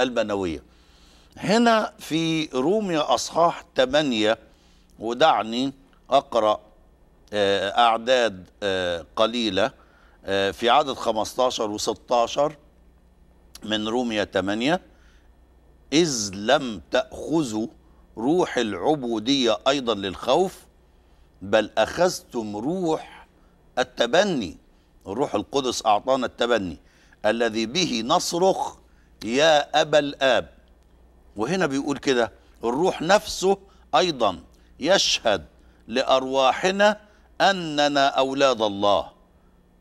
المنوية هنا في روميا أصحاح 8 ودعني أقرأ آه، أعداد آه، قليلة آه، في عدد 15 و16 من روميا 8 إذ لم تأخذوا روح العبودية أيضا للخوف بل أخذتم روح التبني الروح القدس أعطانا التبني الذي به نصرخ يا أبا الآب وهنا بيقول كده الروح نفسه أيضا يشهد لأرواحنا أننا أولاد الله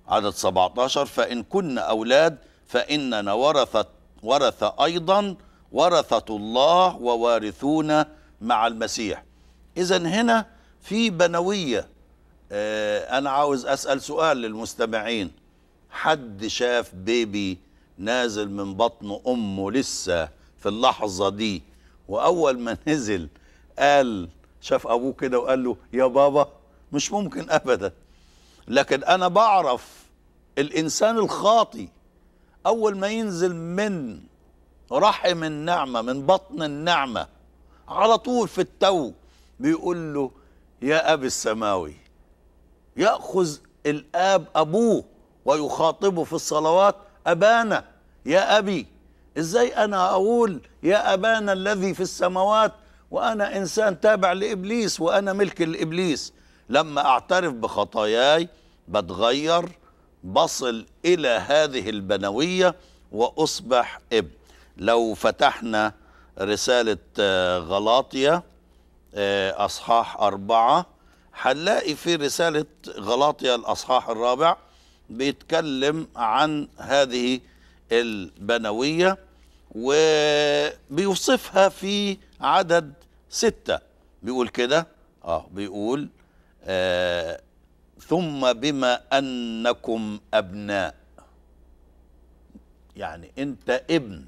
عدد 17 فإن كنا أولاد فإننا ورثة ورث أيضا ورثة الله ووارثون مع المسيح إذا هنا في بنوية آه، أنا عاوز أسأل سؤال للمستمعين حد شاف بيبي نازل من بطن أمه لسه في اللحظة دي وأول ما نزل قال شاف أبوه كده وقال له يا بابا مش ممكن أبدا لكن أنا بعرف الإنسان الخاطي أول ما ينزل من رحم النعمة من بطن النعمة على طول في التو بيقول له يا أبي السماوي يأخذ الآب أبوه ويخاطبه في الصلوات أبانا يا أبي إزاي أنا أقول يا أبانا الذي في السماوات وأنا إنسان تابع لإبليس وأنا ملك لإبليس لما أعترف بخطاياي بتغير بصل إلى هذه البنوية وأصبح ابن لو فتحنا رسالة آه، غلاطية آه، أصحاح أربعة هنلاقي في رسالة غلاطية الأصحاح الرابع بيتكلم عن هذه البنوية وبيوصفها في عدد ستة بيقول كده اه بيقول آه ثم بما أنكم أبناء يعني أنت ابن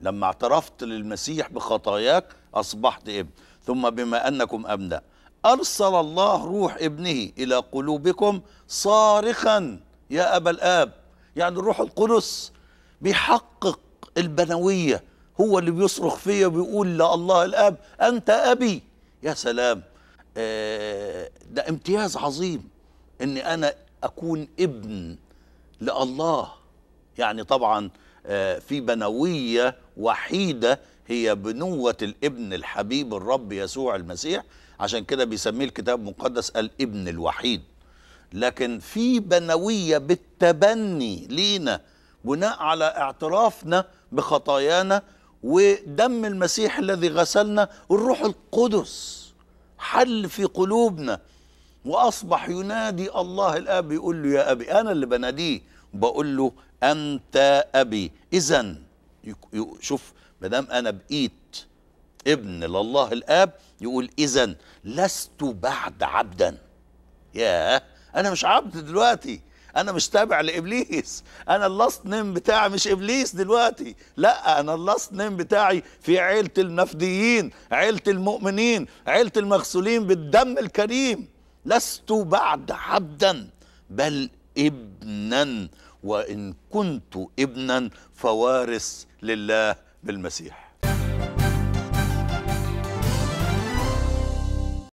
لما اعترفت للمسيح بخطاياك أصبحت ابن ثم بما أنكم أبناء أرسل الله روح ابنه إلى قلوبكم صارخا يا أبا الآب يعني الروح القدس بيحقق البنوية هو اللي بيصرخ فيا وبيقول لا الله الآب أنت أبي يا سلام آه ده امتياز عظيم ان انا اكون ابن لله يعني طبعا آه في بنويه وحيده هي بنوه الابن الحبيب الرب يسوع المسيح عشان كده بيسميه الكتاب المقدس الابن الوحيد لكن في بنوية بالتبني لينا بناء على اعترافنا بخطايانا ودم المسيح الذي غسلنا الروح القدس حل في قلوبنا واصبح ينادي الله الاب يقول له يا ابي انا اللي بناديه بقول له انت ابي اذا شوف ما دام انا بقيت ابن لله الاب يقول اذا لست بعد عبدا ياه انا مش عبد دلوقتي انا مش تابع لابليس انا اللاست نيم بتاعي مش ابليس دلوقتي لا انا اللاست نيم بتاعي في عيله النفديين عيله المؤمنين عيله المغسولين بالدم الكريم لست بعد عبدا بل ابنا وان كنت ابنا فوارث لله بالمسيح